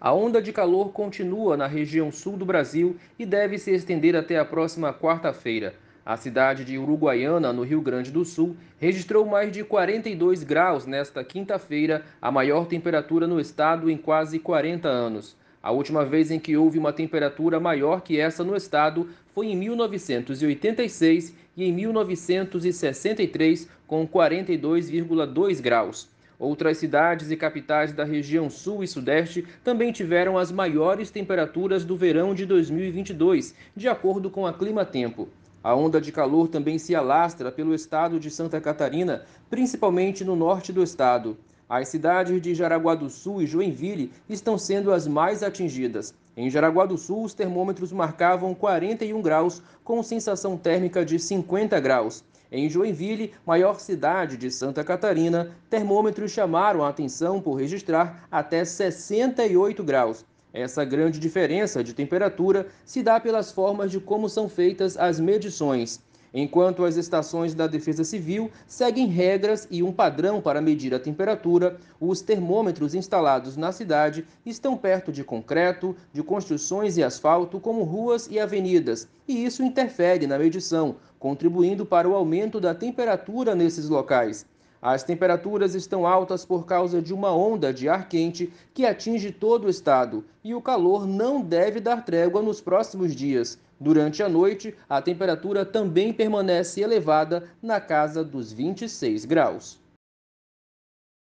A onda de calor continua na região sul do Brasil e deve se estender até a próxima quarta-feira. A cidade de Uruguaiana, no Rio Grande do Sul, registrou mais de 42 graus nesta quinta-feira, a maior temperatura no estado em quase 40 anos. A última vez em que houve uma temperatura maior que essa no estado foi em 1986 e em 1963, com 42,2 graus. Outras cidades e capitais da região sul e sudeste também tiveram as maiores temperaturas do verão de 2022, de acordo com a Clima Tempo. A onda de calor também se alastra pelo estado de Santa Catarina, principalmente no norte do estado. As cidades de Jaraguá do Sul e Joinville estão sendo as mais atingidas. Em Jaraguá do Sul, os termômetros marcavam 41 graus, com sensação térmica de 50 graus. Em Joinville, maior cidade de Santa Catarina, termômetros chamaram a atenção por registrar até 68 graus. Essa grande diferença de temperatura se dá pelas formas de como são feitas as medições enquanto as estações da Defesa Civil seguem regras e um padrão para medir a temperatura, os termômetros instalados na cidade estão perto de concreto, de construções e asfalto, como ruas e avenidas, e isso interfere na medição, contribuindo para o aumento da temperatura nesses locais. As temperaturas estão altas por causa de uma onda de ar quente que atinge todo o estado e o calor não deve dar trégua nos próximos dias. Durante a noite, a temperatura também permanece elevada na casa dos 26 graus.